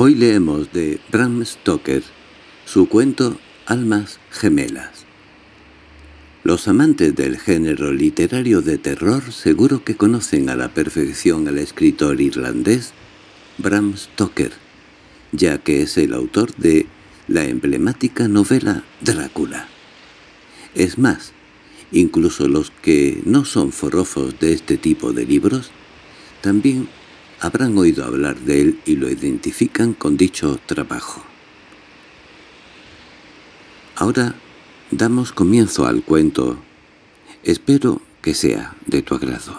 Hoy leemos de Bram Stoker su cuento Almas gemelas. Los amantes del género literario de terror seguro que conocen a la perfección al escritor irlandés Bram Stoker, ya que es el autor de la emblemática novela Drácula. Es más, incluso los que no son forofos de este tipo de libros, también habrán oído hablar de él y lo identifican con dicho trabajo. Ahora damos comienzo al cuento. Espero que sea de tu agrado.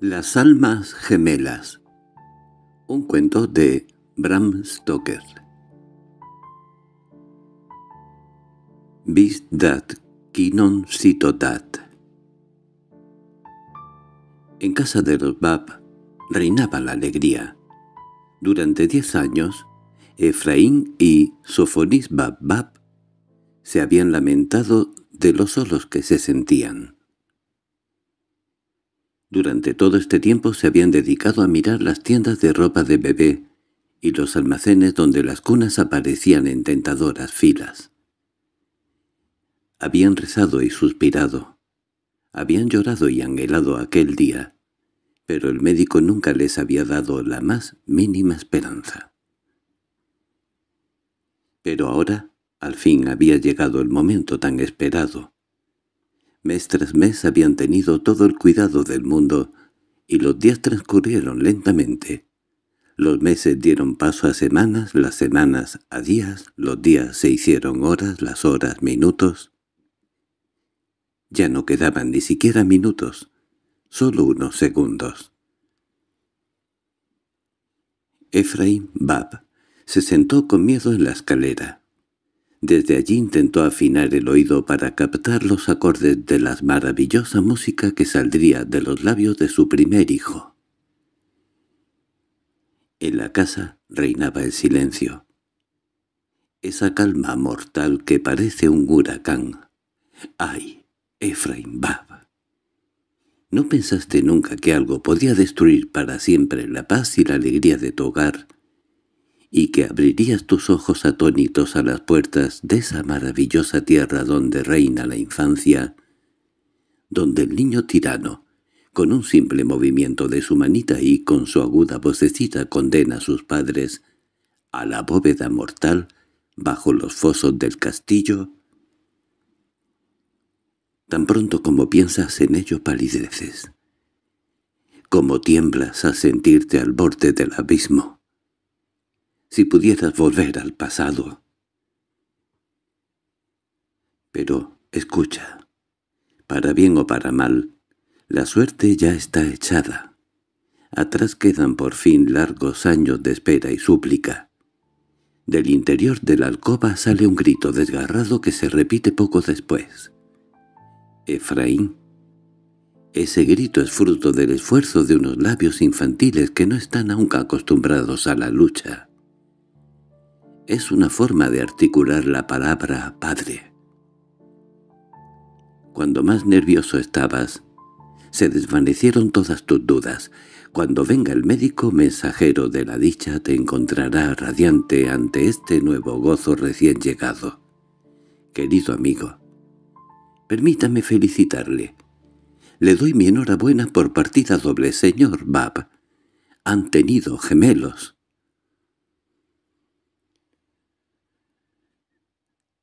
Las almas gemelas Un cuento de Bram Stoker Vis dat kinon dat en casa de Bab reinaba la alegría. Durante diez años, Efraín y Sofonisba Bab se habían lamentado de los solos que se sentían. Durante todo este tiempo se habían dedicado a mirar las tiendas de ropa de bebé y los almacenes donde las cunas aparecían en tentadoras filas. Habían rezado y suspirado. Habían llorado y anhelado aquel día, pero el médico nunca les había dado la más mínima esperanza. Pero ahora, al fin, había llegado el momento tan esperado. Mes tras mes habían tenido todo el cuidado del mundo, y los días transcurrieron lentamente. Los meses dieron paso a semanas, las semanas a días, los días se hicieron horas, las horas minutos. Ya no quedaban ni siquiera minutos solo unos segundos. Efraín Bab se sentó con miedo en la escalera. Desde allí intentó afinar el oído para captar los acordes de la maravillosa música que saldría de los labios de su primer hijo. En la casa reinaba el silencio. Esa calma mortal que parece un huracán. ¡Ay, Efraín Bab! ¿No pensaste nunca que algo podía destruir para siempre la paz y la alegría de tu hogar, y que abrirías tus ojos atónitos a las puertas de esa maravillosa tierra donde reina la infancia, donde el niño tirano, con un simple movimiento de su manita y con su aguda vocecita condena a sus padres a la bóveda mortal bajo los fosos del castillo Tan pronto como piensas en ello palideces. Como tiemblas a sentirte al borde del abismo. Si pudieras volver al pasado. Pero, escucha, para bien o para mal, la suerte ya está echada. Atrás quedan por fin largos años de espera y súplica. Del interior de la alcoba sale un grito desgarrado que se repite poco después. Efraín. Ese grito es fruto del esfuerzo de unos labios infantiles que no están aún acostumbrados a la lucha. Es una forma de articular la palabra «padre». Cuando más nervioso estabas, se desvanecieron todas tus dudas. Cuando venga el médico mensajero de la dicha te encontrará radiante ante este nuevo gozo recién llegado. Querido amigo, Permítame felicitarle. Le doy mi enhorabuena por partida doble, señor Bab. Han tenido gemelos.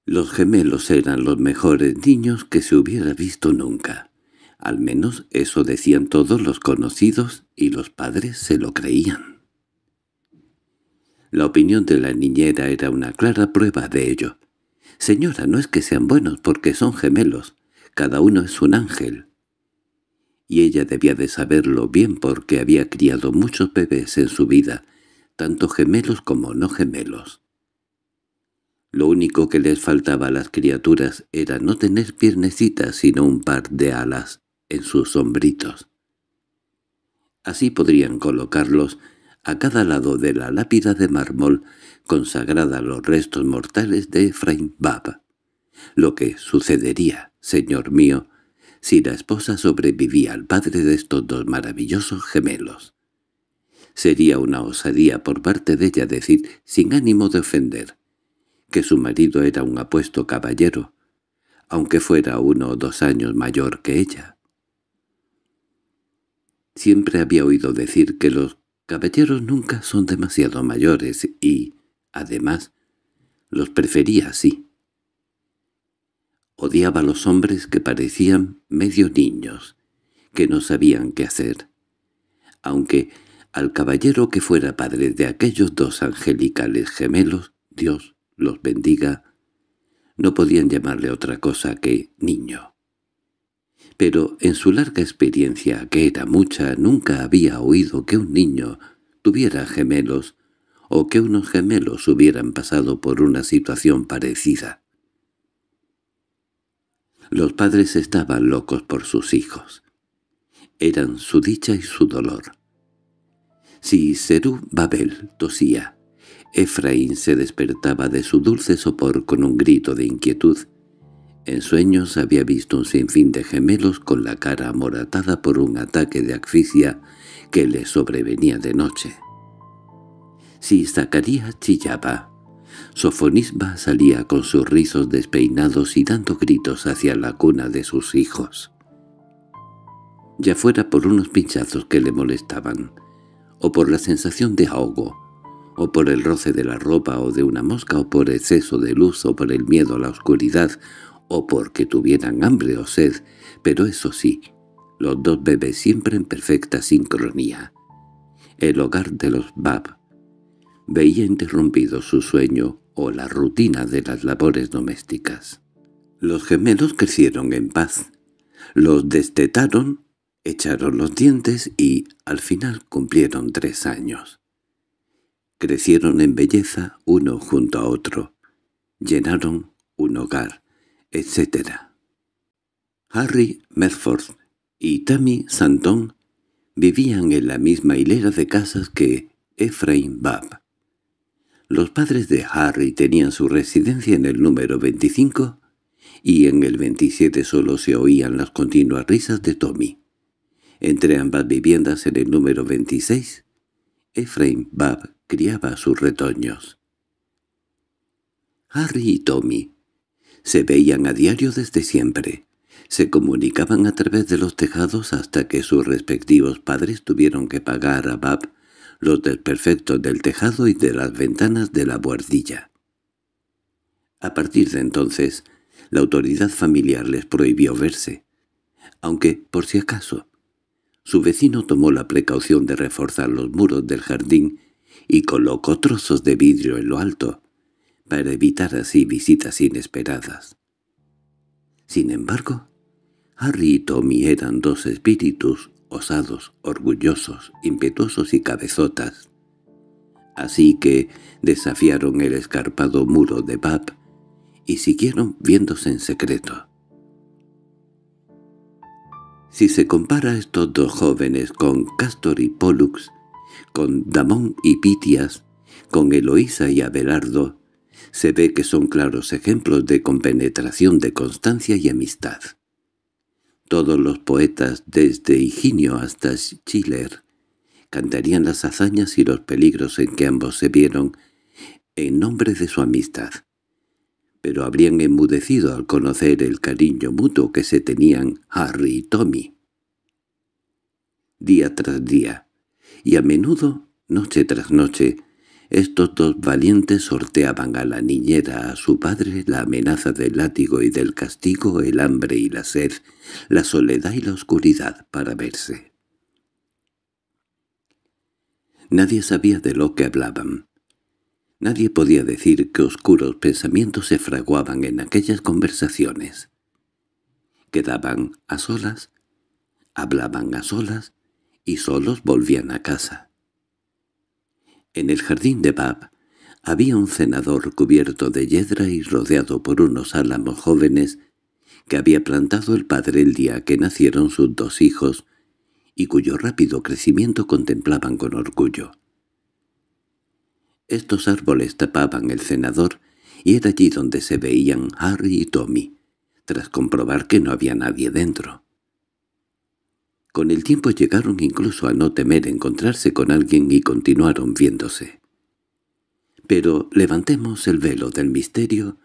Los gemelos eran los mejores niños que se hubiera visto nunca. Al menos eso decían todos los conocidos y los padres se lo creían. La opinión de la niñera era una clara prueba de ello. «Señora, no es que sean buenos porque son gemelos. Cada uno es un ángel. Y ella debía de saberlo bien porque había criado muchos bebés en su vida, tanto gemelos como no gemelos. Lo único que les faltaba a las criaturas era no tener piernecitas sino un par de alas en sus sombritos. Así podrían colocarlos a cada lado de la lápida de mármol consagrada a los restos mortales de Efraín Bab, lo que sucedería señor mío, si la esposa sobrevivía al padre de estos dos maravillosos gemelos. Sería una osadía por parte de ella decir, sin ánimo de ofender, que su marido era un apuesto caballero, aunque fuera uno o dos años mayor que ella. Siempre había oído decir que los caballeros nunca son demasiado mayores y, además, los prefería así. Odiaba a los hombres que parecían medio niños, que no sabían qué hacer. Aunque al caballero que fuera padre de aquellos dos angelicales gemelos, Dios los bendiga, no podían llamarle otra cosa que niño. Pero en su larga experiencia, que era mucha, nunca había oído que un niño tuviera gemelos o que unos gemelos hubieran pasado por una situación parecida. Los padres estaban locos por sus hijos. Eran su dicha y su dolor. Si Serú Babel tosía, Efraín se despertaba de su dulce sopor con un grito de inquietud. En sueños había visto un sinfín de gemelos con la cara amoratada por un ataque de asfixia que le sobrevenía de noche. Si Zacarías chillaba, Sofonisba salía con sus rizos despeinados y dando gritos hacia la cuna de sus hijos. Ya fuera por unos pinchazos que le molestaban, o por la sensación de ahogo, o por el roce de la ropa o de una mosca, o por exceso de luz, o por el miedo a la oscuridad, o porque tuvieran hambre o sed, pero eso sí, los dos bebés siempre en perfecta sincronía. El hogar de los Bab veía interrumpido su sueño o la rutina de las labores domésticas. Los gemelos crecieron en paz. Los destetaron, echaron los dientes y, al final, cumplieron tres años. Crecieron en belleza uno junto a otro. Llenaron un hogar, etc. Harry Medford y Tammy Santon vivían en la misma hilera de casas que Efraín Babb. Los padres de Harry tenían su residencia en el número 25 y en el 27 solo se oían las continuas risas de Tommy. Entre ambas viviendas en el número 26, Ephraim Bab criaba sus retoños. Harry y Tommy se veían a diario desde siempre. Se comunicaban a través de los tejados hasta que sus respectivos padres tuvieron que pagar a Bab los desperfectos del tejado y de las ventanas de la buhardilla. A partir de entonces, la autoridad familiar les prohibió verse, aunque, por si acaso, su vecino tomó la precaución de reforzar los muros del jardín y colocó trozos de vidrio en lo alto, para evitar así visitas inesperadas. Sin embargo, Harry y Tommy eran dos espíritus osados, orgullosos, impetuosos y cabezotas. Así que desafiaron el escarpado muro de Bab y siguieron viéndose en secreto. Si se compara a estos dos jóvenes con Castor y Pollux, con Damón y Pitias, con Eloísa y Abelardo, se ve que son claros ejemplos de compenetración de constancia y amistad. Todos los poetas, desde Higinio hasta Schiller, cantarían las hazañas y los peligros en que ambos se vieron en nombre de su amistad. Pero habrían enmudecido al conocer el cariño mutuo que se tenían Harry y Tommy. Día tras día, y a menudo, noche tras noche, estos dos valientes sorteaban a la niñera, a su padre, la amenaza del látigo y del castigo, el hambre y la sed, la soledad y la oscuridad para verse. Nadie sabía de lo que hablaban. Nadie podía decir qué oscuros pensamientos se fraguaban en aquellas conversaciones. Quedaban a solas, hablaban a solas y solos volvían a casa. En el jardín de Bab había un cenador cubierto de yedra y rodeado por unos álamos jóvenes que había plantado el padre el día que nacieron sus dos hijos y cuyo rápido crecimiento contemplaban con orgullo. Estos árboles tapaban el cenador y era allí donde se veían Harry y Tommy, tras comprobar que no había nadie dentro. Con el tiempo llegaron incluso a no temer encontrarse con alguien y continuaron viéndose. Pero levantemos el velo del misterio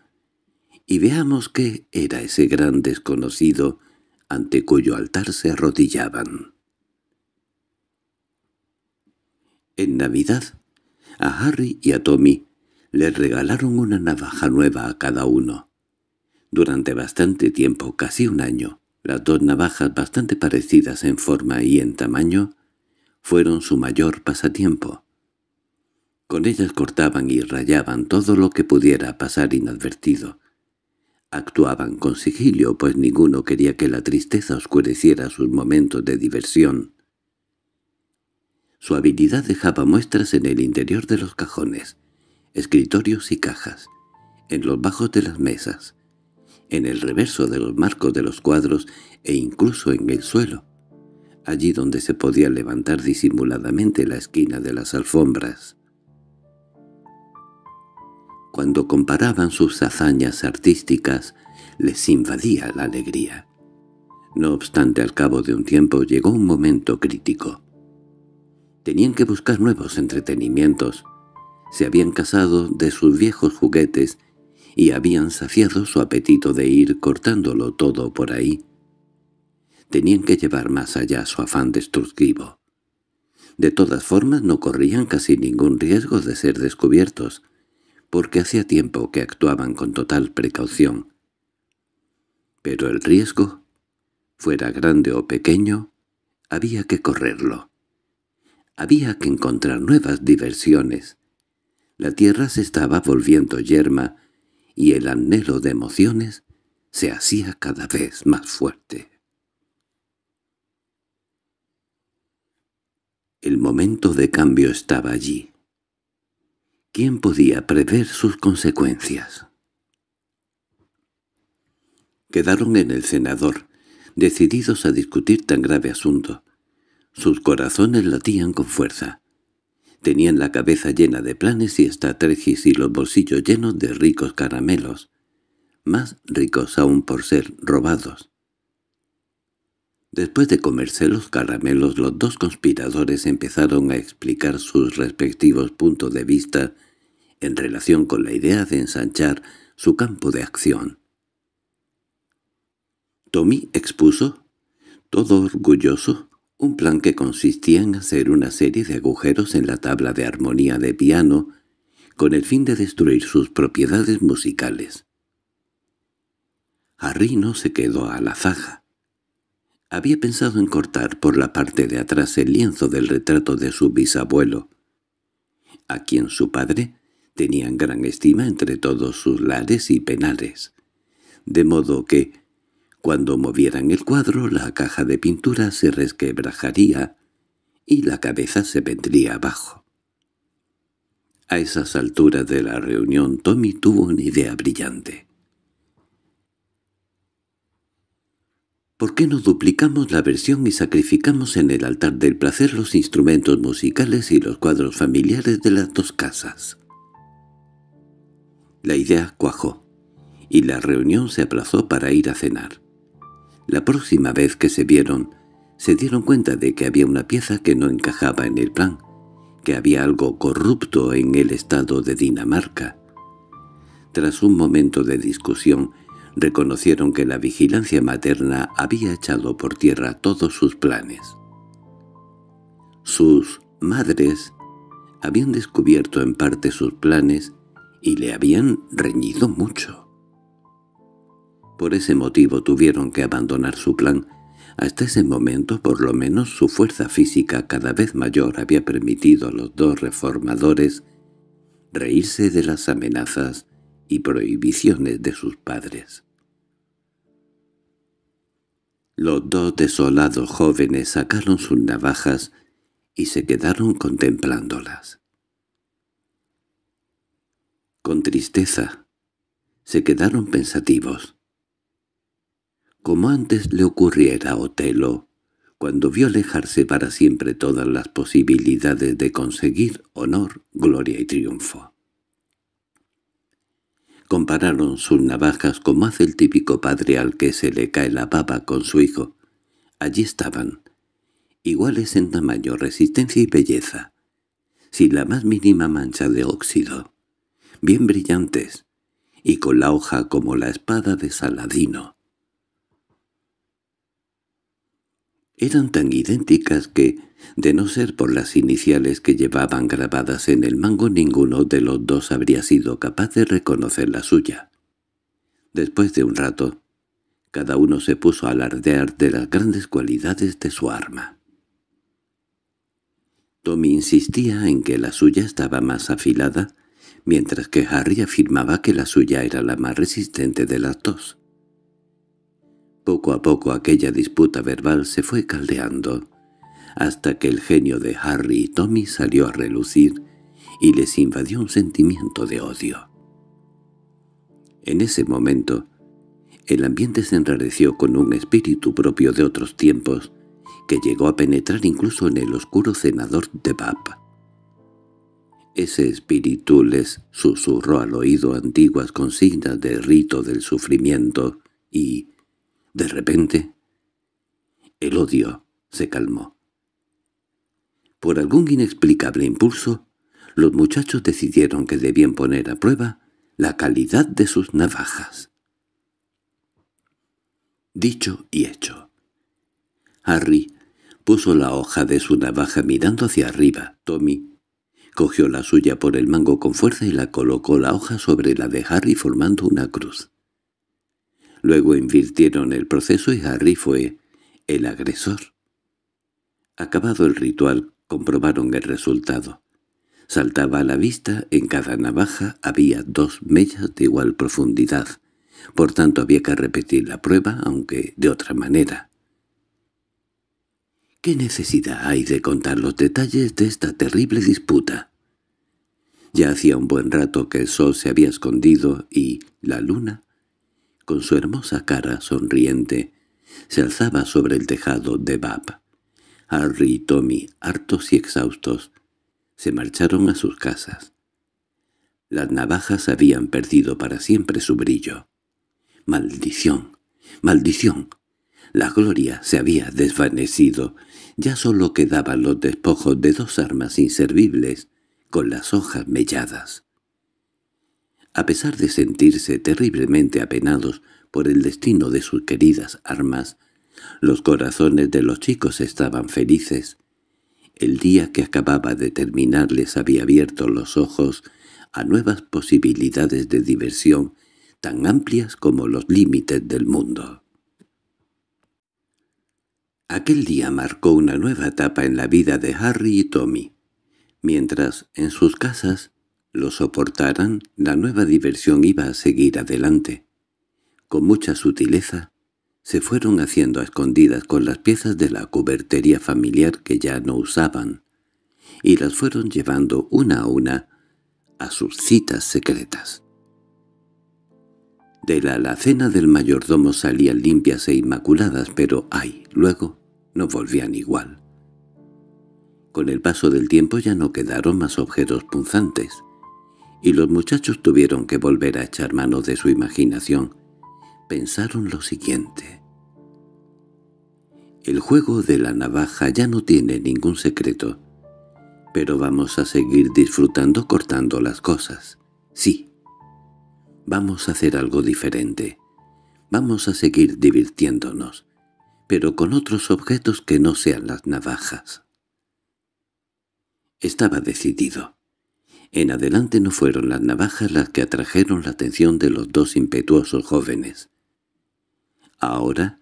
y veamos qué era ese gran desconocido ante cuyo altar se arrodillaban. En Navidad, a Harry y a Tommy les regalaron una navaja nueva a cada uno. Durante bastante tiempo, casi un año, las dos navajas, bastante parecidas en forma y en tamaño, fueron su mayor pasatiempo. Con ellas cortaban y rayaban todo lo que pudiera pasar inadvertido. Actuaban con sigilio, pues ninguno quería que la tristeza oscureciera sus momentos de diversión. Su habilidad dejaba muestras en el interior de los cajones, escritorios y cajas, en los bajos de las mesas, en el reverso de los marcos de los cuadros e incluso en el suelo, allí donde se podía levantar disimuladamente la esquina de las alfombras. Cuando comparaban sus hazañas artísticas, les invadía la alegría. No obstante, al cabo de un tiempo llegó un momento crítico. Tenían que buscar nuevos entretenimientos. Se habían casado de sus viejos juguetes y habían saciado su apetito de ir cortándolo todo por ahí. Tenían que llevar más allá su afán destructivo. De todas formas no corrían casi ningún riesgo de ser descubiertos, porque hacía tiempo que actuaban con total precaución. Pero el riesgo, fuera grande o pequeño, había que correrlo. Había que encontrar nuevas diversiones. La tierra se estaba volviendo yerma, y el anhelo de emociones se hacía cada vez más fuerte. El momento de cambio estaba allí. ¿Quién podía prever sus consecuencias? Quedaron en el senador, decididos a discutir tan grave asunto. Sus corazones latían con fuerza. Tenían la cabeza llena de planes y estrategias y los bolsillos llenos de ricos caramelos, más ricos aún por ser robados. Después de comerse los caramelos, los dos conspiradores empezaron a explicar sus respectivos puntos de vista en relación con la idea de ensanchar su campo de acción. Tommy expuso, todo orgulloso, un plan que consistía en hacer una serie de agujeros en la tabla de armonía de piano con el fin de destruir sus propiedades musicales. no se quedó a la faja. Había pensado en cortar por la parte de atrás el lienzo del retrato de su bisabuelo, a quien su padre tenía en gran estima entre todos sus lares y penales, de modo que, cuando movieran el cuadro, la caja de pintura se resquebrajaría y la cabeza se vendría abajo. A esas alturas de la reunión, Tommy tuvo una idea brillante. ¿Por qué no duplicamos la versión y sacrificamos en el altar del placer los instrumentos musicales y los cuadros familiares de las dos casas? La idea cuajó, y la reunión se aplazó para ir a cenar. La próxima vez que se vieron, se dieron cuenta de que había una pieza que no encajaba en el plan, que había algo corrupto en el estado de Dinamarca. Tras un momento de discusión, reconocieron que la vigilancia materna había echado por tierra todos sus planes. Sus madres habían descubierto en parte sus planes y le habían reñido mucho. Por ese motivo tuvieron que abandonar su plan. Hasta ese momento, por lo menos, su fuerza física cada vez mayor había permitido a los dos reformadores reírse de las amenazas y prohibiciones de sus padres. Los dos desolados jóvenes sacaron sus navajas y se quedaron contemplándolas. Con tristeza, se quedaron pensativos como antes le ocurriera a Otelo, cuando vio alejarse para siempre todas las posibilidades de conseguir honor, gloria y triunfo. Compararon sus navajas como hace el típico padre al que se le cae la papa con su hijo. Allí estaban, iguales en tamaño, resistencia y belleza, sin la más mínima mancha de óxido, bien brillantes, y con la hoja como la espada de Saladino, eran tan idénticas que, de no ser por las iniciales que llevaban grabadas en el mango, ninguno de los dos habría sido capaz de reconocer la suya. Después de un rato, cada uno se puso a alardear de las grandes cualidades de su arma. Tommy insistía en que la suya estaba más afilada, mientras que Harry afirmaba que la suya era la más resistente de las dos. Poco a poco aquella disputa verbal se fue caldeando, hasta que el genio de Harry y Tommy salió a relucir y les invadió un sentimiento de odio. En ese momento, el ambiente se enrareció con un espíritu propio de otros tiempos, que llegó a penetrar incluso en el oscuro cenador de Bab. Ese espíritu les susurró al oído antiguas consignas del rito del sufrimiento y, de repente, el odio se calmó. Por algún inexplicable impulso, los muchachos decidieron que debían poner a prueba la calidad de sus navajas. Dicho y hecho. Harry puso la hoja de su navaja mirando hacia arriba. Tommy cogió la suya por el mango con fuerza y la colocó la hoja sobre la de Harry formando una cruz. Luego invirtieron el proceso y Harry fue el agresor. Acabado el ritual, comprobaron el resultado. Saltaba a la vista, en cada navaja había dos mellas de igual profundidad, por tanto había que repetir la prueba, aunque de otra manera. ¿Qué necesidad hay de contar los detalles de esta terrible disputa? Ya hacía un buen rato que el sol se había escondido y la luna con su hermosa cara sonriente, se alzaba sobre el tejado de Bab. Harry y Tommy, hartos y exhaustos, se marcharon a sus casas. Las navajas habían perdido para siempre su brillo. ¡Maldición! ¡Maldición! La gloria se había desvanecido. Ya solo quedaban los despojos de dos armas inservibles con las hojas melladas. A pesar de sentirse terriblemente apenados por el destino de sus queridas armas, los corazones de los chicos estaban felices. El día que acababa de terminar les había abierto los ojos a nuevas posibilidades de diversión tan amplias como los límites del mundo. Aquel día marcó una nueva etapa en la vida de Harry y Tommy. Mientras en sus casas lo soportaran, la nueva diversión iba a seguir adelante. Con mucha sutileza, se fueron haciendo a escondidas con las piezas de la cubertería familiar que ya no usaban, y las fueron llevando una a una a sus citas secretas. De la alacena del mayordomo salían limpias e inmaculadas, pero ay, luego no volvían igual. Con el paso del tiempo ya no quedaron más objetos punzantes y los muchachos tuvieron que volver a echar mano de su imaginación. Pensaron lo siguiente. El juego de la navaja ya no tiene ningún secreto, pero vamos a seguir disfrutando cortando las cosas. Sí, vamos a hacer algo diferente. Vamos a seguir divirtiéndonos, pero con otros objetos que no sean las navajas. Estaba decidido. En adelante no fueron las navajas las que atrajeron la atención de los dos impetuosos jóvenes. Ahora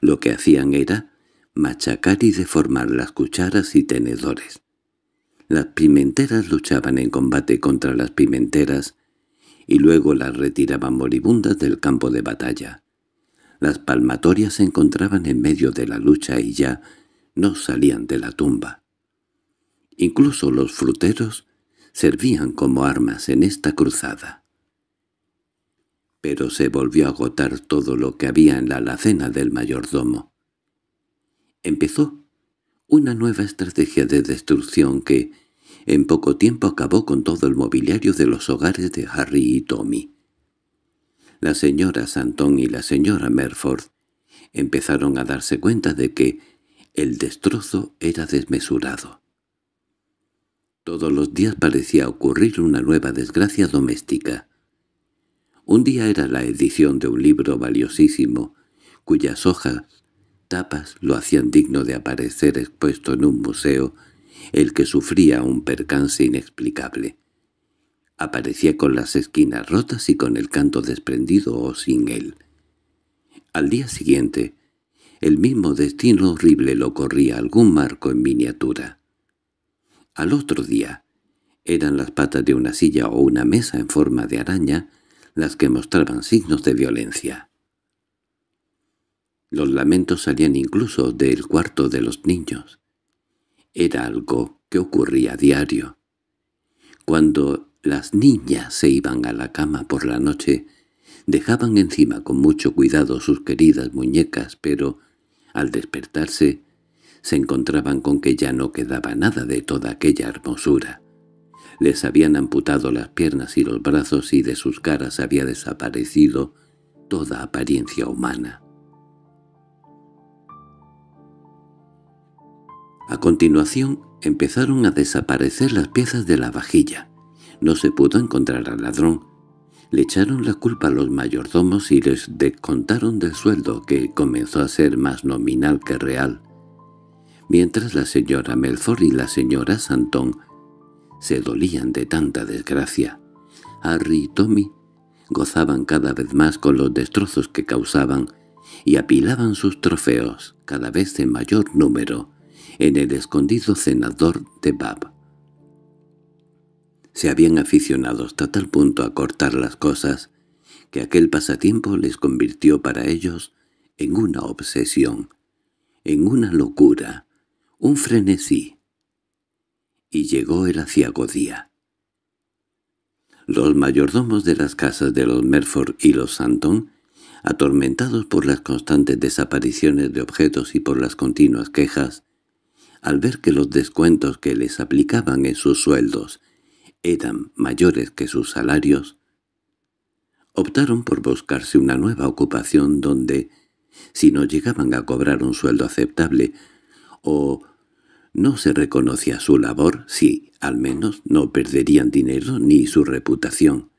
lo que hacían era machacar y deformar las cucharas y tenedores. Las pimenteras luchaban en combate contra las pimenteras y luego las retiraban moribundas del campo de batalla. Las palmatorias se encontraban en medio de la lucha y ya no salían de la tumba. Incluso los fruteros servían como armas en esta cruzada. Pero se volvió a agotar todo lo que había en la alacena del mayordomo. Empezó una nueva estrategia de destrucción que, en poco tiempo acabó con todo el mobiliario de los hogares de Harry y Tommy. La señora Santón y la señora Merford empezaron a darse cuenta de que el destrozo era desmesurado. Todos los días parecía ocurrir una nueva desgracia doméstica. Un día era la edición de un libro valiosísimo, cuyas hojas, tapas, lo hacían digno de aparecer expuesto en un museo, el que sufría un percance inexplicable. Aparecía con las esquinas rotas y con el canto desprendido o sin él. Al día siguiente, el mismo destino horrible lo corría algún marco en miniatura. Al otro día, eran las patas de una silla o una mesa en forma de araña las que mostraban signos de violencia. Los lamentos salían incluso del cuarto de los niños. Era algo que ocurría a diario. Cuando las niñas se iban a la cama por la noche, dejaban encima con mucho cuidado sus queridas muñecas, pero al despertarse se encontraban con que ya no quedaba nada de toda aquella hermosura. Les habían amputado las piernas y los brazos y de sus caras había desaparecido toda apariencia humana. A continuación empezaron a desaparecer las piezas de la vajilla. No se pudo encontrar al ladrón. Le echaron la culpa a los mayordomos y les descontaron del sueldo que comenzó a ser más nominal que real mientras la señora Melford y la señora Santón se dolían de tanta desgracia. Harry y Tommy gozaban cada vez más con los destrozos que causaban y apilaban sus trofeos, cada vez en mayor número, en el escondido cenador de Bab. Se habían aficionado hasta tal punto a cortar las cosas que aquel pasatiempo les convirtió para ellos en una obsesión, en una locura, un frenesí. Y llegó el aciago día. Los mayordomos de las casas de los Merford y los Santon, atormentados por las constantes desapariciones de objetos y por las continuas quejas, al ver que los descuentos que les aplicaban en sus sueldos eran mayores que sus salarios, optaron por buscarse una nueva ocupación donde, si no llegaban a cobrar un sueldo aceptable o no se reconocía su labor si, al menos, no perderían dinero ni su reputación.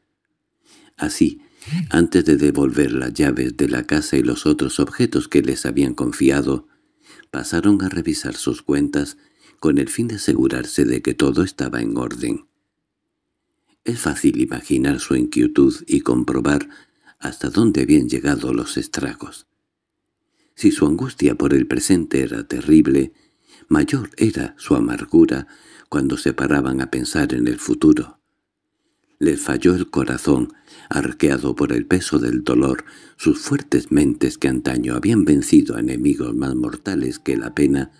Así, antes de devolver las llaves de la casa y los otros objetos que les habían confiado, pasaron a revisar sus cuentas con el fin de asegurarse de que todo estaba en orden. Es fácil imaginar su inquietud y comprobar hasta dónde habían llegado los estragos. Si su angustia por el presente era terrible, mayor era su amargura cuando se paraban a pensar en el futuro. Le falló el corazón, arqueado por el peso del dolor, sus fuertes mentes que antaño habían vencido a enemigos más mortales que la pena,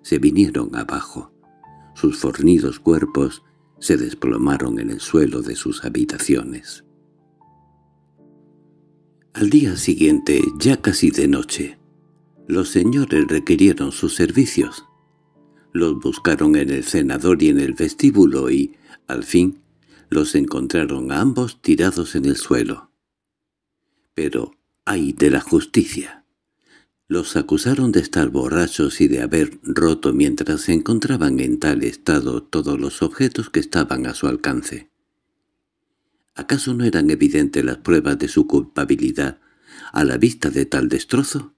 se vinieron abajo. Sus fornidos cuerpos se desplomaron en el suelo de sus habitaciones. Al día siguiente, ya casi de noche, los señores requirieron sus servicios. Los buscaron en el cenador y en el vestíbulo y, al fin, los encontraron a ambos tirados en el suelo. Pero ay de la justicia. Los acusaron de estar borrachos y de haber roto mientras se encontraban en tal estado todos los objetos que estaban a su alcance. ¿Acaso no eran evidentes las pruebas de su culpabilidad a la vista de tal destrozo?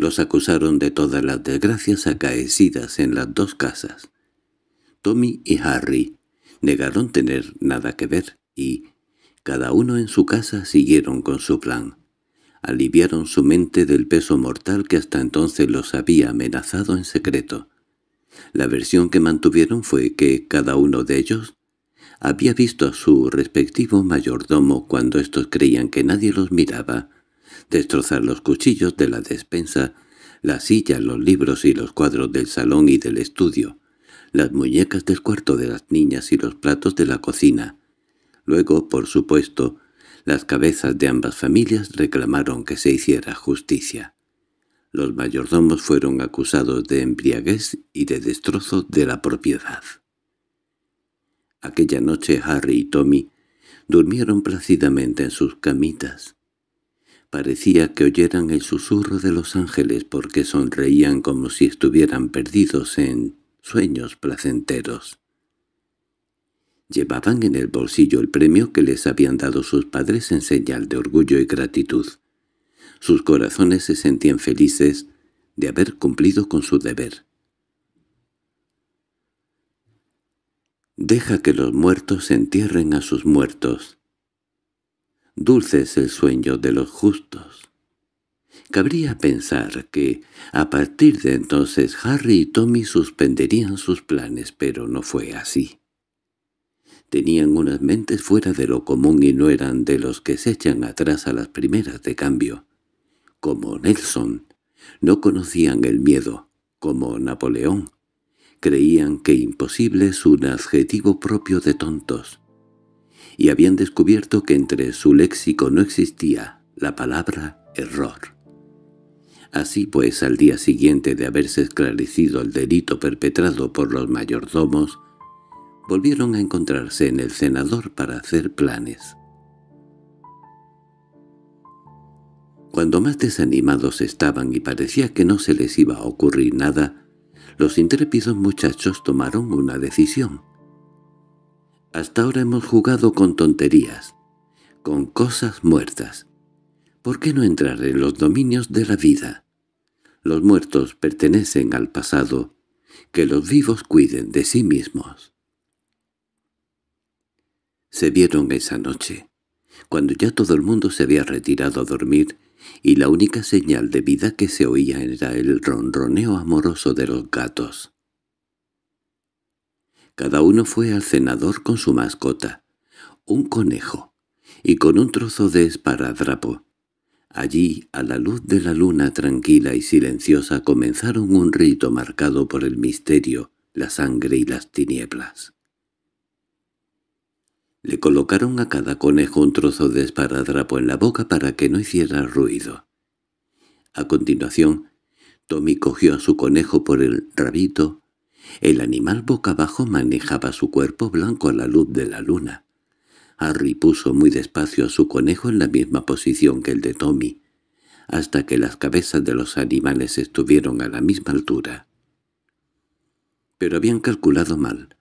Los acusaron de todas las desgracias acaecidas en las dos casas. Tommy y Harry negaron tener nada que ver y, cada uno en su casa, siguieron con su plan. Aliviaron su mente del peso mortal que hasta entonces los había amenazado en secreto. La versión que mantuvieron fue que cada uno de ellos había visto a su respectivo mayordomo cuando estos creían que nadie los miraba, destrozar los cuchillos de la despensa, las sillas, los libros y los cuadros del salón y del estudio, las muñecas del cuarto de las niñas y los platos de la cocina. Luego, por supuesto, las cabezas de ambas familias reclamaron que se hiciera justicia. Los mayordomos fueron acusados de embriaguez y de destrozo de la propiedad. Aquella noche Harry y Tommy durmieron plácidamente en sus camitas. Parecía que oyeran el susurro de los ángeles porque sonreían como si estuvieran perdidos en sueños placenteros. Llevaban en el bolsillo el premio que les habían dado sus padres en señal de orgullo y gratitud. Sus corazones se sentían felices de haber cumplido con su deber. Deja que los muertos entierren a sus muertos. Dulce es el sueño de los justos. Cabría pensar que, a partir de entonces, Harry y Tommy suspenderían sus planes, pero no fue así. Tenían unas mentes fuera de lo común y no eran de los que se echan atrás a las primeras de cambio. Como Nelson, no conocían el miedo, como Napoleón. Creían que imposible es un adjetivo propio de tontos y habían descubierto que entre su léxico no existía la palabra error. Así pues, al día siguiente de haberse esclarecido el delito perpetrado por los mayordomos, volvieron a encontrarse en el cenador para hacer planes. Cuando más desanimados estaban y parecía que no se les iba a ocurrir nada, los intrépidos muchachos tomaron una decisión. Hasta ahora hemos jugado con tonterías, con cosas muertas. ¿Por qué no entrar en los dominios de la vida? Los muertos pertenecen al pasado, que los vivos cuiden de sí mismos. Se vieron esa noche, cuando ya todo el mundo se había retirado a dormir, y la única señal de vida que se oía era el ronroneo amoroso de los gatos. Cada uno fue al cenador con su mascota, un conejo, y con un trozo de esparadrapo. Allí, a la luz de la luna tranquila y silenciosa, comenzaron un rito marcado por el misterio, la sangre y las tinieblas. Le colocaron a cada conejo un trozo de esparadrapo en la boca para que no hiciera ruido. A continuación, Tommy cogió a su conejo por el rabito el animal boca abajo manejaba su cuerpo blanco a la luz de la luna. Harry puso muy despacio a su conejo en la misma posición que el de Tommy, hasta que las cabezas de los animales estuvieron a la misma altura. Pero habían calculado mal.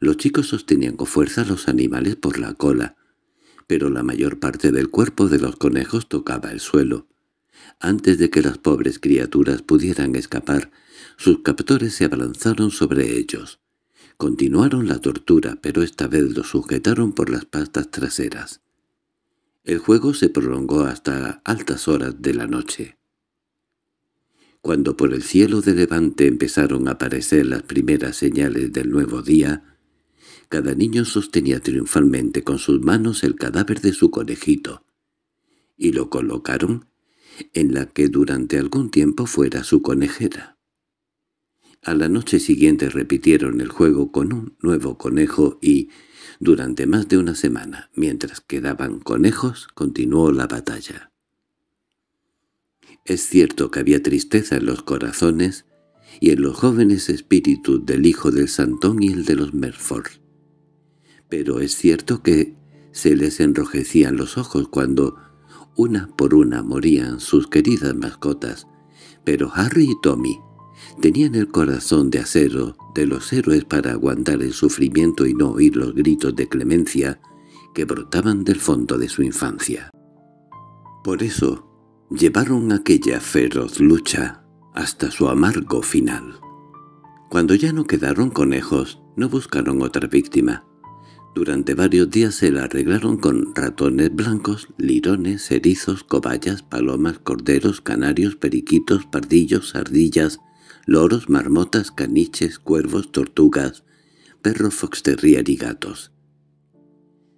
Los chicos sostenían con fuerza a los animales por la cola, pero la mayor parte del cuerpo de los conejos tocaba el suelo. Antes de que las pobres criaturas pudieran escapar, sus captores se abalanzaron sobre ellos. Continuaron la tortura, pero esta vez los sujetaron por las pastas traseras. El juego se prolongó hasta altas horas de la noche. Cuando por el cielo de levante empezaron a aparecer las primeras señales del nuevo día, cada niño sostenía triunfalmente con sus manos el cadáver de su conejito, y lo colocaron en la que durante algún tiempo fuera su conejera. A la noche siguiente repitieron el juego con un nuevo conejo y, durante más de una semana, mientras quedaban conejos, continuó la batalla. Es cierto que había tristeza en los corazones y en los jóvenes espíritus del hijo del Santón y el de los Merford. Pero es cierto que se les enrojecían los ojos cuando una por una morían sus queridas mascotas, pero Harry y Tommy Tenían el corazón de acero de los héroes para aguantar el sufrimiento y no oír los gritos de clemencia que brotaban del fondo de su infancia. Por eso, llevaron aquella feroz lucha hasta su amargo final. Cuando ya no quedaron conejos, no buscaron otra víctima. Durante varios días se la arreglaron con ratones blancos, lirones, erizos, cobayas, palomas, corderos, canarios, periquitos, pardillos, ardillas, loros, marmotas, caniches, cuervos, tortugas, perros foxterrier y gatos.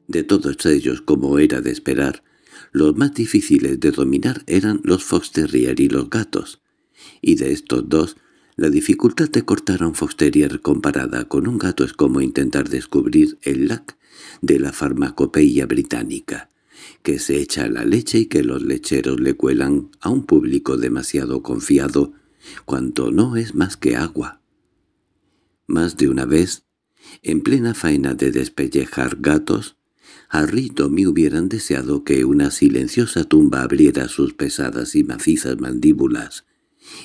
De todos ellos, como era de esperar, los más difíciles de dominar eran los foxterrier y los gatos, y de estos dos, la dificultad de cortar a un foxterrier comparada con un gato es como intentar descubrir el lac de la farmacopeya británica, que se echa la leche y que los lecheros le cuelan a un público demasiado confiado cuanto no es más que agua. Más de una vez, en plena faena de despellejar gatos, a Rito me hubieran deseado que una silenciosa tumba abriera sus pesadas y macizas mandíbulas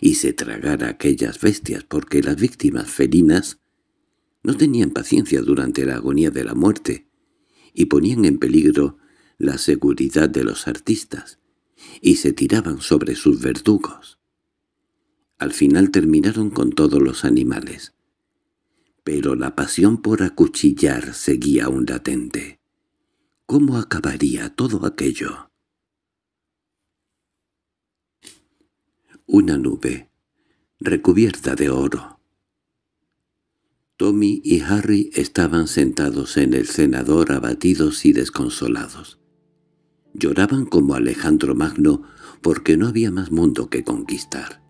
y se tragara aquellas bestias porque las víctimas felinas no tenían paciencia durante la agonía de la muerte y ponían en peligro la seguridad de los artistas y se tiraban sobre sus verdugos. Al final terminaron con todos los animales. Pero la pasión por acuchillar seguía aún latente. ¿Cómo acabaría todo aquello? Una nube, recubierta de oro. Tommy y Harry estaban sentados en el cenador abatidos y desconsolados. Lloraban como Alejandro Magno porque no había más mundo que conquistar.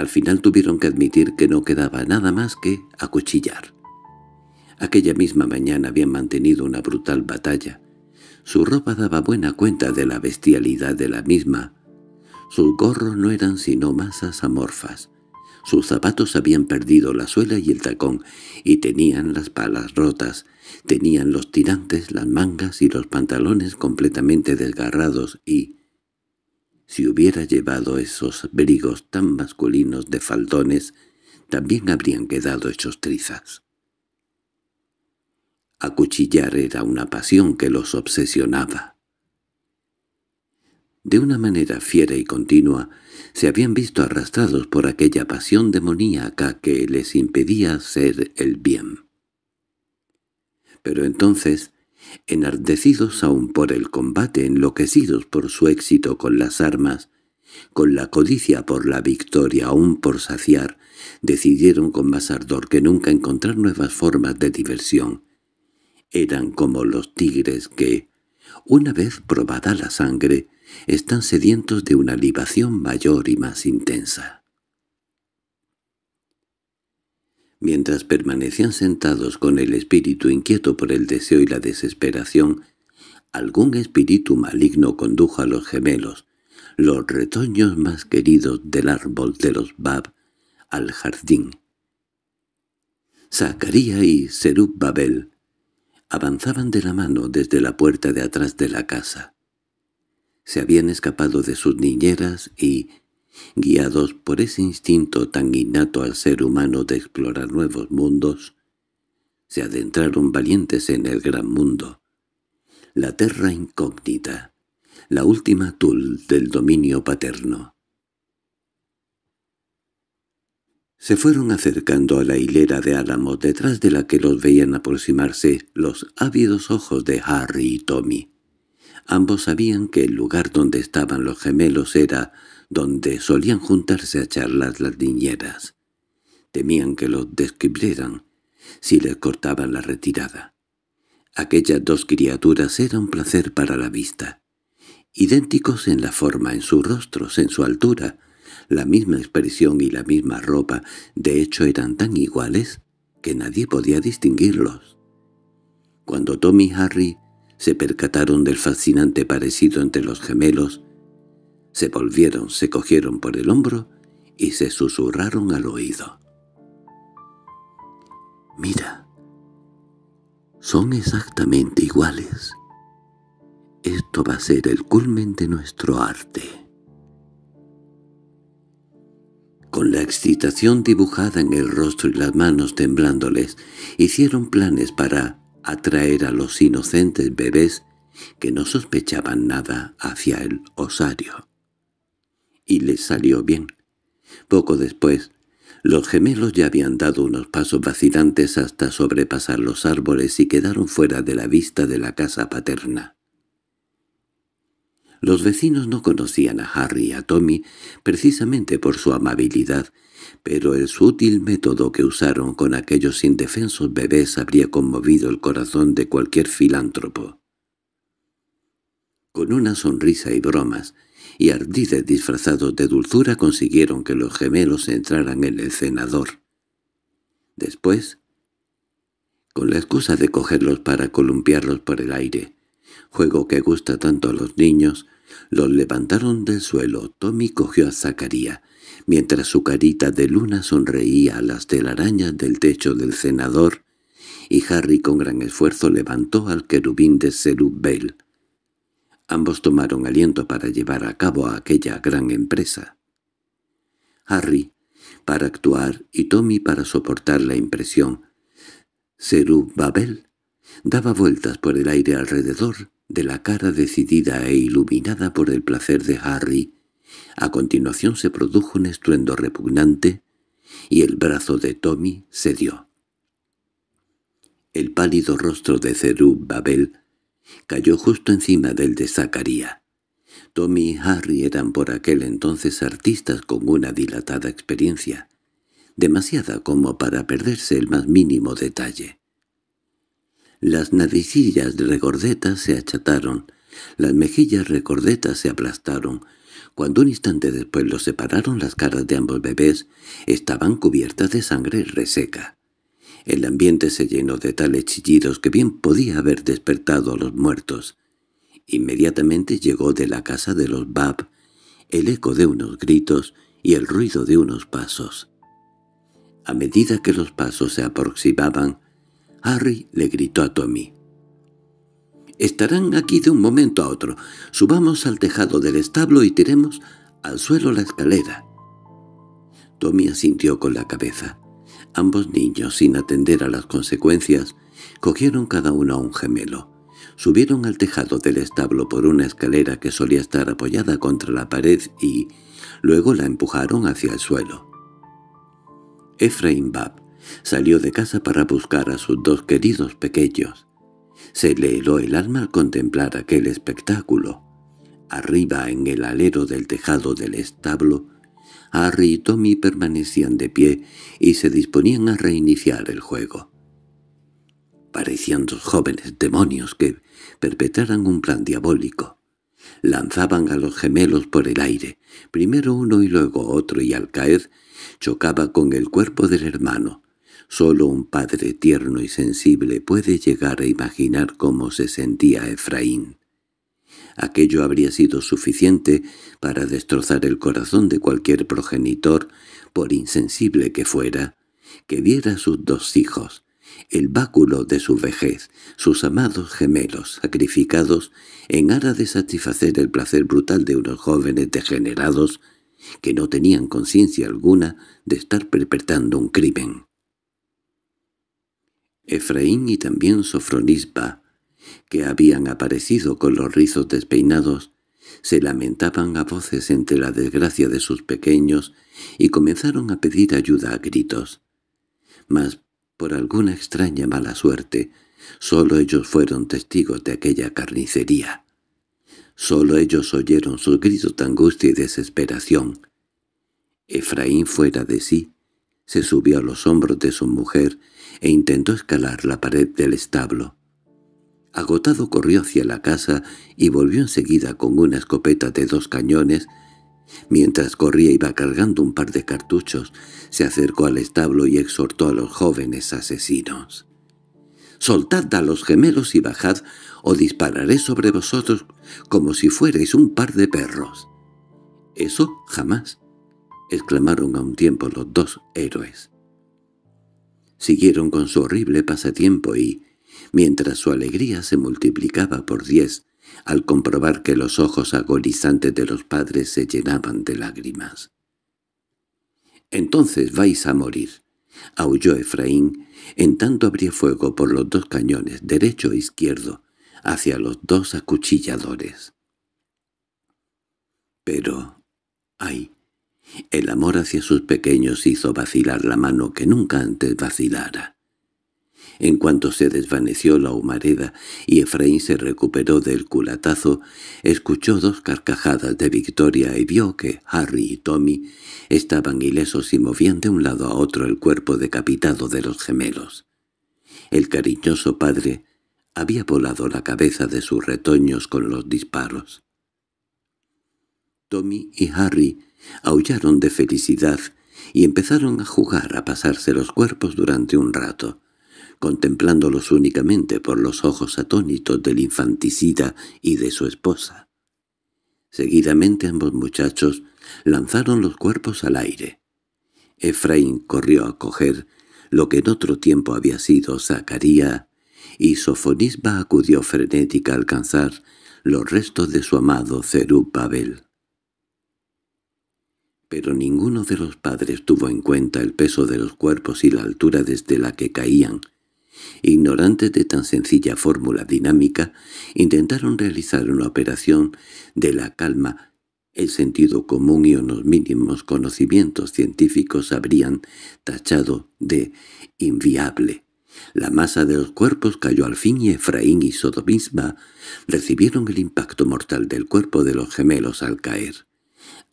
Al final tuvieron que admitir que no quedaba nada más que acuchillar. Aquella misma mañana habían mantenido una brutal batalla. Su ropa daba buena cuenta de la bestialidad de la misma. Sus gorros no eran sino masas amorfas. Sus zapatos habían perdido la suela y el tacón, y tenían las palas rotas, tenían los tirantes, las mangas y los pantalones completamente desgarrados, y, si hubiera llevado esos brigos tan masculinos de faldones, también habrían quedado hechos trizas. Acuchillar era una pasión que los obsesionaba. De una manera fiera y continua, se habían visto arrastrados por aquella pasión demoníaca que les impedía hacer el bien. Pero entonces enardecidos aún por el combate, enloquecidos por su éxito con las armas, con la codicia por la victoria aún por saciar, decidieron con más ardor que nunca encontrar nuevas formas de diversión. Eran como los tigres que, una vez probada la sangre, están sedientos de una libación mayor y más intensa. Mientras permanecían sentados con el espíritu inquieto por el deseo y la desesperación, algún espíritu maligno condujo a los gemelos, los retoños más queridos del árbol de los Bab, al jardín. Zacarías y Serub Babel avanzaban de la mano desde la puerta de atrás de la casa. Se habían escapado de sus niñeras y, guiados por ese instinto tan innato al ser humano de explorar nuevos mundos, se adentraron valientes en el gran mundo, la terra incógnita, la última tul del dominio paterno. Se fueron acercando a la hilera de álamos detrás de la que los veían aproximarse los ávidos ojos de Harry y Tommy. Ambos sabían que el lugar donde estaban los gemelos era donde solían juntarse a charlar las niñeras. Temían que los descubrieran si les cortaban la retirada. Aquellas dos criaturas eran un placer para la vista. Idénticos en la forma, en sus rostros, en su altura, la misma expresión y la misma ropa, de hecho eran tan iguales que nadie podía distinguirlos. Cuando Tommy y Harry se percataron del fascinante parecido entre los gemelos, se volvieron, se cogieron por el hombro y se susurraron al oído. «Mira, son exactamente iguales. Esto va a ser el culmen de nuestro arte». Con la excitación dibujada en el rostro y las manos temblándoles, hicieron planes para atraer a los inocentes bebés que no sospechaban nada hacia el osario y les salió bien. Poco después, los gemelos ya habían dado unos pasos vacilantes hasta sobrepasar los árboles y quedaron fuera de la vista de la casa paterna. Los vecinos no conocían a Harry y a Tommy precisamente por su amabilidad, pero el sutil método que usaron con aquellos indefensos bebés habría conmovido el corazón de cualquier filántropo. Con una sonrisa y bromas, y ardides disfrazados de dulzura consiguieron que los gemelos entraran en el cenador. Después, con la excusa de cogerlos para columpiarlos por el aire, juego que gusta tanto a los niños, los levantaron del suelo. Tommy cogió a Zacarías, mientras su carita de luna sonreía a las telarañas del techo del cenador, y Harry con gran esfuerzo levantó al querubín de Bell. Ambos tomaron aliento para llevar a cabo aquella gran empresa. Harry para actuar y Tommy para soportar la impresión. Babel daba vueltas por el aire alrededor de la cara decidida e iluminada por el placer de Harry. A continuación se produjo un estruendo repugnante y el brazo de Tommy cedió. El pálido rostro de Babel Cayó justo encima del de Zacaría. Tommy y Harry eran por aquel entonces artistas con una dilatada experiencia, demasiada como para perderse el más mínimo detalle. Las naricillas regordetas se achataron, las mejillas recordetas se aplastaron. Cuando un instante después los separaron las caras de ambos bebés, estaban cubiertas de sangre reseca. El ambiente se llenó de tales chillidos que bien podía haber despertado a los muertos. Inmediatamente llegó de la casa de los Bab el eco de unos gritos y el ruido de unos pasos. A medida que los pasos se aproximaban, Harry le gritó a Tommy. «Estarán aquí de un momento a otro. Subamos al tejado del establo y tiremos al suelo la escalera». Tommy asintió con la cabeza. Ambos niños, sin atender a las consecuencias, cogieron cada uno a un gemelo. Subieron al tejado del establo por una escalera que solía estar apoyada contra la pared y luego la empujaron hacia el suelo. Efraín Bab salió de casa para buscar a sus dos queridos pequeños. Se le heló el alma al contemplar aquel espectáculo. Arriba en el alero del tejado del establo Harry y Tommy permanecían de pie y se disponían a reiniciar el juego. Parecían dos jóvenes demonios que perpetraran un plan diabólico. Lanzaban a los gemelos por el aire, primero uno y luego otro, y al caer chocaba con el cuerpo del hermano. Solo un padre tierno y sensible puede llegar a imaginar cómo se sentía Efraín. Aquello habría sido suficiente para destrozar el corazón de cualquier progenitor, por insensible que fuera, que viera sus dos hijos, el báculo de su vejez, sus amados gemelos sacrificados en aras de satisfacer el placer brutal de unos jóvenes degenerados que no tenían conciencia alguna de estar perpetrando un crimen. Efraín y también Sofronisba que habían aparecido con los rizos despeinados, se lamentaban a voces entre la desgracia de sus pequeños y comenzaron a pedir ayuda a gritos. Mas, por alguna extraña mala suerte, sólo ellos fueron testigos de aquella carnicería. Sólo ellos oyeron sus gritos de angustia y desesperación. Efraín fuera de sí, se subió a los hombros de su mujer e intentó escalar la pared del establo. Agotado corrió hacia la casa y volvió enseguida con una escopeta de dos cañones. Mientras corría iba cargando un par de cartuchos, se acercó al establo y exhortó a los jóvenes asesinos. «Soltad a los gemelos y bajad, o dispararé sobre vosotros como si fuerais un par de perros». «Eso jamás», exclamaron a un tiempo los dos héroes. Siguieron con su horrible pasatiempo y, mientras su alegría se multiplicaba por diez, al comprobar que los ojos agonizantes de los padres se llenaban de lágrimas. «Entonces vais a morir», aulló Efraín, en tanto abría fuego por los dos cañones, derecho e izquierdo, hacia los dos acuchilladores. Pero, ay, el amor hacia sus pequeños hizo vacilar la mano que nunca antes vacilara. En cuanto se desvaneció la humareda y Efraín se recuperó del culatazo, escuchó dos carcajadas de victoria y vio que Harry y Tommy estaban ilesos y movían de un lado a otro el cuerpo decapitado de los gemelos. El cariñoso padre había volado la cabeza de sus retoños con los disparos. Tommy y Harry aullaron de felicidad y empezaron a jugar a pasarse los cuerpos durante un rato contemplándolos únicamente por los ojos atónitos del infanticida y de su esposa. Seguidamente ambos muchachos lanzaron los cuerpos al aire. Efraín corrió a coger lo que en otro tiempo había sido Zacaría, y Sofonisba acudió frenética a alcanzar los restos de su amado Cerú Babel. Pero ninguno de los padres tuvo en cuenta el peso de los cuerpos y la altura desde la que caían, ignorantes de tan sencilla fórmula dinámica, intentaron realizar una operación de la calma. El sentido común y unos mínimos conocimientos científicos habrían tachado de inviable. La masa de los cuerpos cayó al fin y Efraín y Sodomisma recibieron el impacto mortal del cuerpo de los gemelos al caer.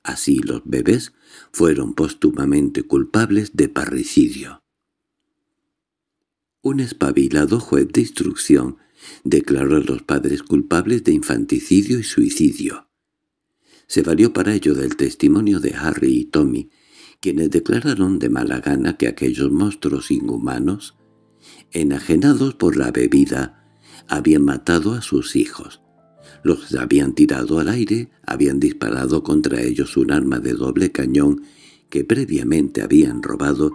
Así los bebés fueron póstumamente culpables de parricidio. Un espabilado juez de instrucción declaró a los padres culpables de infanticidio y suicidio. Se valió para ello del testimonio de Harry y Tommy, quienes declararon de mala gana que aquellos monstruos inhumanos, enajenados por la bebida, habían matado a sus hijos. Los habían tirado al aire, habían disparado contra ellos un arma de doble cañón que previamente habían robado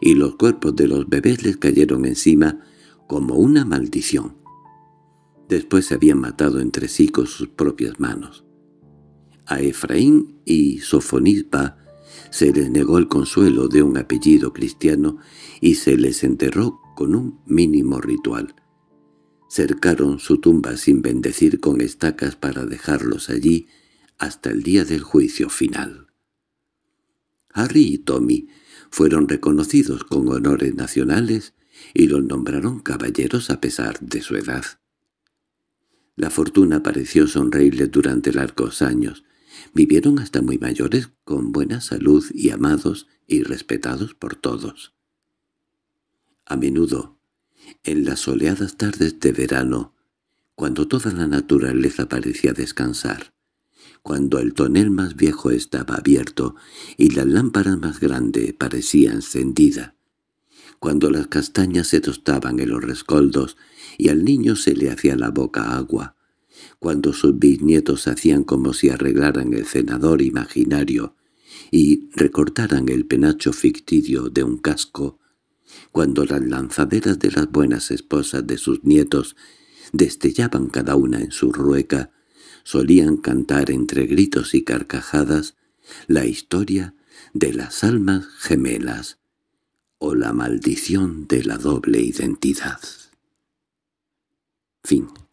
y los cuerpos de los bebés les cayeron encima como una maldición. Después se habían matado entre sí con sus propias manos. A Efraín y Sofonisba se les negó el consuelo de un apellido cristiano y se les enterró con un mínimo ritual. Cercaron su tumba sin bendecir con estacas para dejarlos allí hasta el día del juicio final. Harry y Tommy fueron reconocidos con honores nacionales y los nombraron caballeros a pesar de su edad. La fortuna pareció sonreírles durante largos años. Vivieron hasta muy mayores, con buena salud y amados y respetados por todos. A menudo, en las soleadas tardes de verano, cuando toda la naturaleza parecía descansar, cuando el tonel más viejo estaba abierto y la lámpara más grande parecía encendida, cuando las castañas se tostaban en los rescoldos y al niño se le hacía la boca agua, cuando sus bisnietos hacían como si arreglaran el cenador imaginario y recortaran el penacho ficticio de un casco, cuando las lanzaderas de las buenas esposas de sus nietos destellaban cada una en su rueca, solían cantar entre gritos y carcajadas la historia de las almas gemelas o la maldición de la doble identidad. Fin